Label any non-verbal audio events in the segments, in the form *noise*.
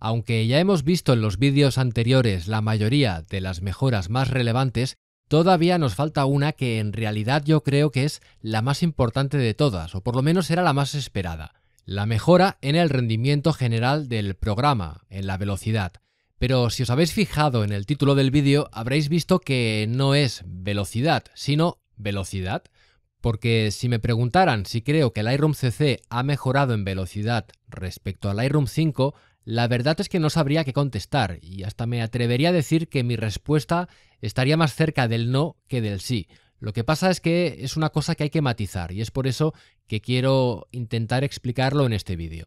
Aunque ya hemos visto en los vídeos anteriores la mayoría de las mejoras más relevantes, todavía nos falta una que en realidad yo creo que es la más importante de todas, o por lo menos era la más esperada, la mejora en el rendimiento general del programa, en la velocidad. Pero si os habéis fijado en el título del vídeo, habréis visto que no es velocidad, sino velocidad. Porque si me preguntaran si creo que el iRoom CC ha mejorado en velocidad respecto al iRoom 5, la verdad es que no sabría qué contestar y hasta me atrevería a decir que mi respuesta estaría más cerca del no que del sí. Lo que pasa es que es una cosa que hay que matizar y es por eso que quiero intentar explicarlo en este vídeo.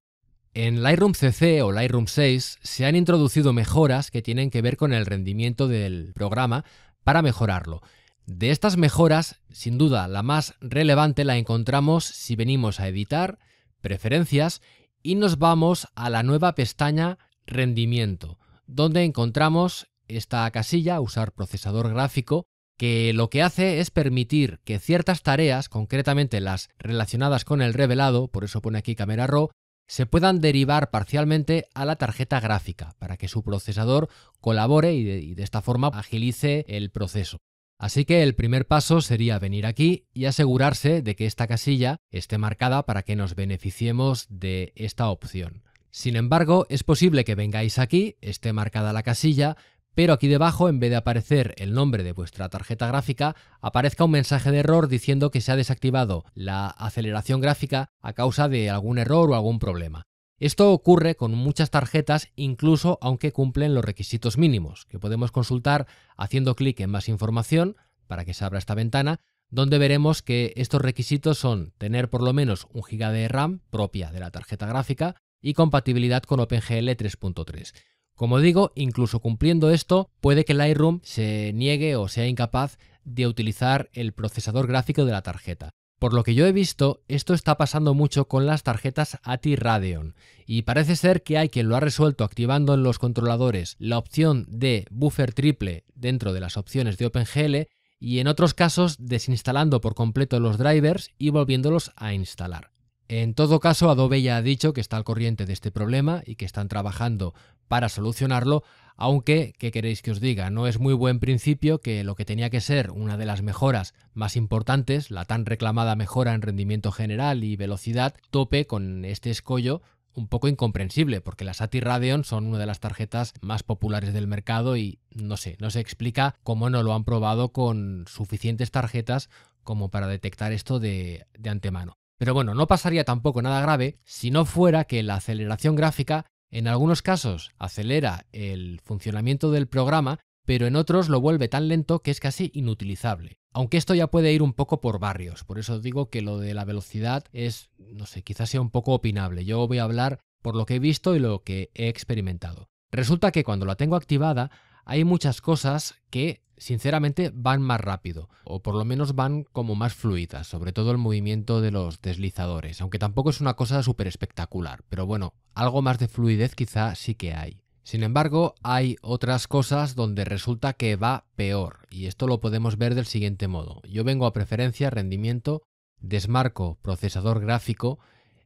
En Lightroom CC o Lightroom 6 se han introducido mejoras que tienen que ver con el rendimiento del programa para mejorarlo. De estas mejoras, sin duda la más relevante la encontramos si venimos a editar, preferencias y nos vamos a la nueva pestaña rendimiento, donde encontramos esta casilla usar procesador gráfico que lo que hace es permitir que ciertas tareas, concretamente las relacionadas con el revelado, por eso pone aquí Camera Raw, se puedan derivar parcialmente a la tarjeta gráfica para que su procesador colabore y de, y de esta forma agilice el proceso. Así que el primer paso sería venir aquí y asegurarse de que esta casilla esté marcada para que nos beneficiemos de esta opción. Sin embargo, es posible que vengáis aquí, esté marcada la casilla, pero aquí debajo, en vez de aparecer el nombre de vuestra tarjeta gráfica, aparezca un mensaje de error diciendo que se ha desactivado la aceleración gráfica a causa de algún error o algún problema. Esto ocurre con muchas tarjetas incluso aunque cumplen los requisitos mínimos, que podemos consultar haciendo clic en más información para que se abra esta ventana, donde veremos que estos requisitos son tener por lo menos un GB de RAM propia de la tarjeta gráfica y compatibilidad con OpenGL 3.3. Como digo, incluso cumpliendo esto, puede que Lightroom se niegue o sea incapaz de utilizar el procesador gráfico de la tarjeta, por lo que yo he visto, esto está pasando mucho con las tarjetas ATI Radeon y parece ser que hay quien lo ha resuelto activando en los controladores la opción de buffer triple dentro de las opciones de OpenGL y en otros casos desinstalando por completo los drivers y volviéndolos a instalar. En todo caso, Adobe ya ha dicho que está al corriente de este problema y que están trabajando para solucionarlo, aunque, ¿qué queréis que os diga? No es muy buen principio que lo que tenía que ser una de las mejoras más importantes, la tan reclamada mejora en rendimiento general y velocidad, tope con este escollo un poco incomprensible, porque las ATI Radeon son una de las tarjetas más populares del mercado y no sé, no se explica cómo no lo han probado con suficientes tarjetas como para detectar esto de, de antemano. Pero bueno, no pasaría tampoco nada grave si no fuera que la aceleración gráfica en algunos casos acelera el funcionamiento del programa, pero en otros lo vuelve tan lento que es casi inutilizable. Aunque esto ya puede ir un poco por barrios, por eso digo que lo de la velocidad es, no sé, quizás sea un poco opinable. Yo voy a hablar por lo que he visto y lo que he experimentado. Resulta que cuando la tengo activada, hay muchas cosas que sinceramente van más rápido, o por lo menos van como más fluidas, sobre todo el movimiento de los deslizadores, aunque tampoco es una cosa súper espectacular, pero bueno, algo más de fluidez quizá sí que hay. Sin embargo, hay otras cosas donde resulta que va peor, y esto lo podemos ver del siguiente modo. Yo vengo a preferencia, rendimiento, desmarco, procesador gráfico,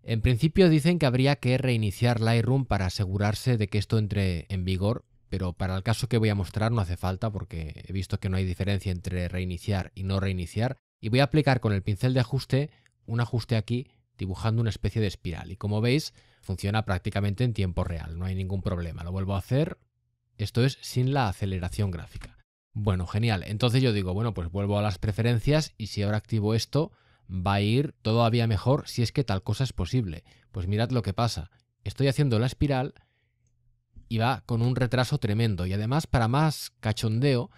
en principio dicen que habría que reiniciar Lightroom para asegurarse de que esto entre en vigor, pero para el caso que voy a mostrar no hace falta porque he visto que no hay diferencia entre reiniciar y no reiniciar y voy a aplicar con el pincel de ajuste un ajuste aquí dibujando una especie de espiral y como veis funciona prácticamente en tiempo real, no hay ningún problema, lo vuelvo a hacer, esto es sin la aceleración gráfica. Bueno, genial, entonces yo digo, bueno, pues vuelvo a las preferencias y si ahora activo esto va a ir todavía mejor si es que tal cosa es posible. Pues mirad lo que pasa, estoy haciendo la espiral y va con un retraso tremendo. Y además, para más cachondeo,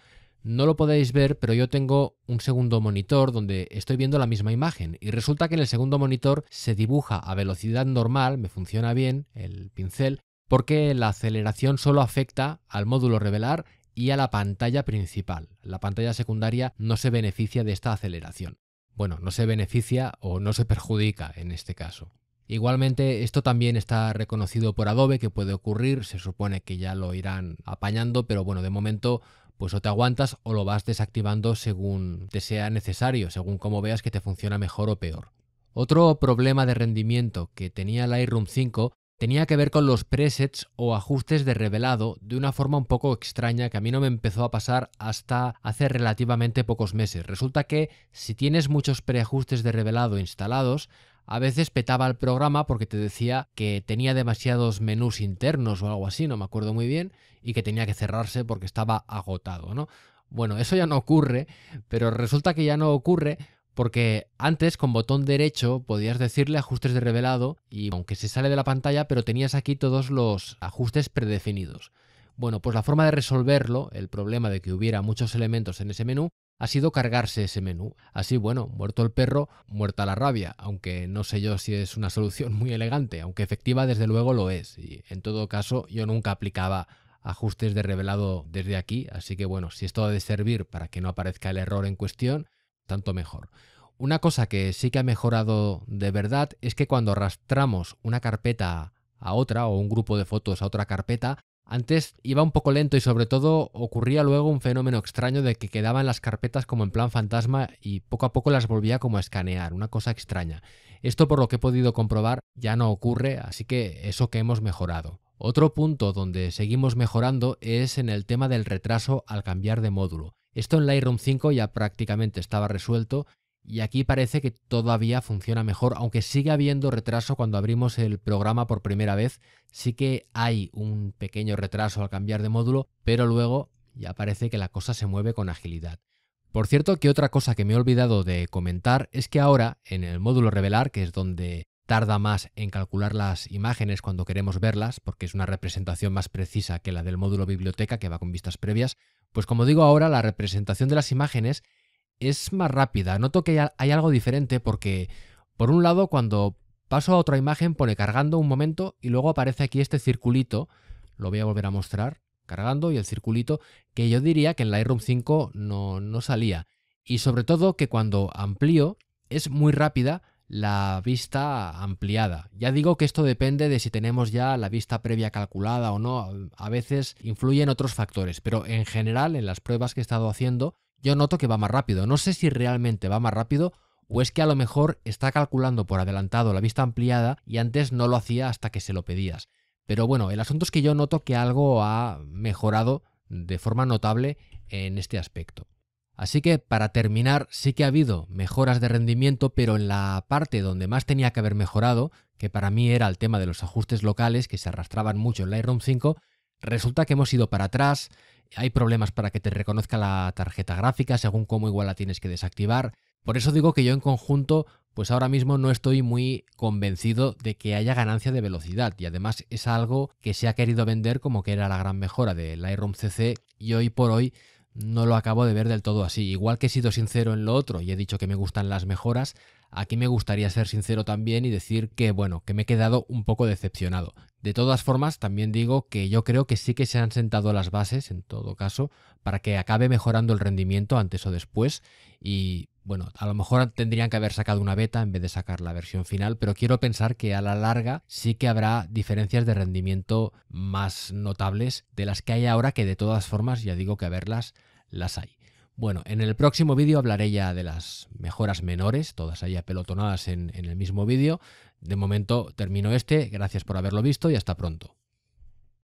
no lo podéis ver, pero yo tengo un segundo monitor donde estoy viendo la misma imagen y resulta que en el segundo monitor se dibuja a velocidad normal, me funciona bien el pincel, porque la aceleración solo afecta al módulo revelar y a la pantalla principal. La pantalla secundaria no se beneficia de esta aceleración. Bueno, no se beneficia o no se perjudica en este caso. Igualmente, esto también está reconocido por Adobe, que puede ocurrir, se supone que ya lo irán apañando, pero bueno, de momento, pues o te aguantas o lo vas desactivando según te sea necesario, según como veas que te funciona mejor o peor. Otro problema de rendimiento que tenía Lightroom 5 tenía que ver con los presets o ajustes de revelado de una forma un poco extraña que a mí no me empezó a pasar hasta hace relativamente pocos meses. Resulta que si tienes muchos preajustes de revelado instalados, a veces petaba el programa porque te decía que tenía demasiados menús internos o algo así, no me acuerdo muy bien, y que tenía que cerrarse porque estaba agotado, ¿no? Bueno, eso ya no ocurre, pero resulta que ya no ocurre porque antes con botón derecho podías decirle ajustes de revelado y aunque se sale de la pantalla, pero tenías aquí todos los ajustes predefinidos. Bueno, pues la forma de resolverlo, el problema de que hubiera muchos elementos en ese menú, ha sido cargarse ese menú. Así, bueno, muerto el perro, muerta la rabia, aunque no sé yo si es una *laughs* solución muy elegante, aunque efectiva desde luego lo es, y en todo caso yo nunca aplicaba ajustes de revelado desde aquí, así que bueno, si esto ha de servir para que no aparezca el error en cuestión, tanto mejor. Una cosa que sí que ha mejorado de verdad es que cuando arrastramos una carpeta a otra o un grupo de fotos a otra carpeta, antes iba un poco lento y sobre todo ocurría luego un fenómeno extraño de que quedaban las carpetas como en plan fantasma y poco a poco las volvía como a escanear, una cosa extraña. Esto por lo que he podido comprobar ya no ocurre, así que eso que hemos mejorado. Otro punto donde seguimos mejorando es en el tema del retraso al cambiar de módulo. Esto en Lightroom 5 ya prácticamente estaba resuelto y aquí parece que todavía funciona mejor, aunque sigue habiendo retraso cuando abrimos el programa por primera vez. Sí que hay un pequeño retraso al cambiar de módulo, pero luego ya parece que la cosa se mueve con agilidad. Por cierto, que otra cosa que me he olvidado de comentar es que ahora en el módulo revelar, que es donde tarda más en calcular las imágenes cuando queremos verlas, porque es una representación más precisa que la del módulo biblioteca que va con vistas previas, pues como digo ahora, la representación de las imágenes es más rápida. Noto que hay algo diferente porque, por un lado, cuando paso a otra imagen pone cargando un momento y luego aparece aquí este circulito. Lo voy a volver a mostrar. Cargando y el circulito que yo diría que en Lightroom 5 no, no salía. Y sobre todo que cuando amplío es muy rápida la vista ampliada. Ya digo que esto depende de si tenemos ya la vista previa calculada o no. A veces influyen otros factores, pero en general en las pruebas que he estado haciendo yo noto que va más rápido. No sé si realmente va más rápido o es que a lo mejor está calculando por adelantado la vista ampliada y antes no lo hacía hasta que se lo pedías. Pero bueno, el asunto es que yo noto que algo ha mejorado de forma notable en este aspecto. Así que para terminar, sí que ha habido mejoras de rendimiento, pero en la parte donde más tenía que haber mejorado, que para mí era el tema de los ajustes locales que se arrastraban mucho en Lightroom 5, resulta que hemos ido para atrás hay problemas para que te reconozca la tarjeta gráfica, según cómo igual la tienes que desactivar. Por eso digo que yo en conjunto, pues ahora mismo no estoy muy convencido de que haya ganancia de velocidad. Y además es algo que se ha querido vender como que era la gran mejora de Lightroom CC y hoy por hoy no lo acabo de ver del todo así. Igual que he sido sincero en lo otro y he dicho que me gustan las mejoras, Aquí me gustaría ser sincero también y decir que, bueno, que me he quedado un poco decepcionado. De todas formas, también digo que yo creo que sí que se han sentado las bases, en todo caso, para que acabe mejorando el rendimiento antes o después. Y bueno, a lo mejor tendrían que haber sacado una beta en vez de sacar la versión final, pero quiero pensar que a la larga sí que habrá diferencias de rendimiento más notables de las que hay ahora, que de todas formas, ya digo que a verlas, las hay. Bueno, en el próximo vídeo hablaré ya de las mejoras menores, todas ahí apelotonadas en, en el mismo vídeo. De momento termino este, gracias por haberlo visto y hasta pronto.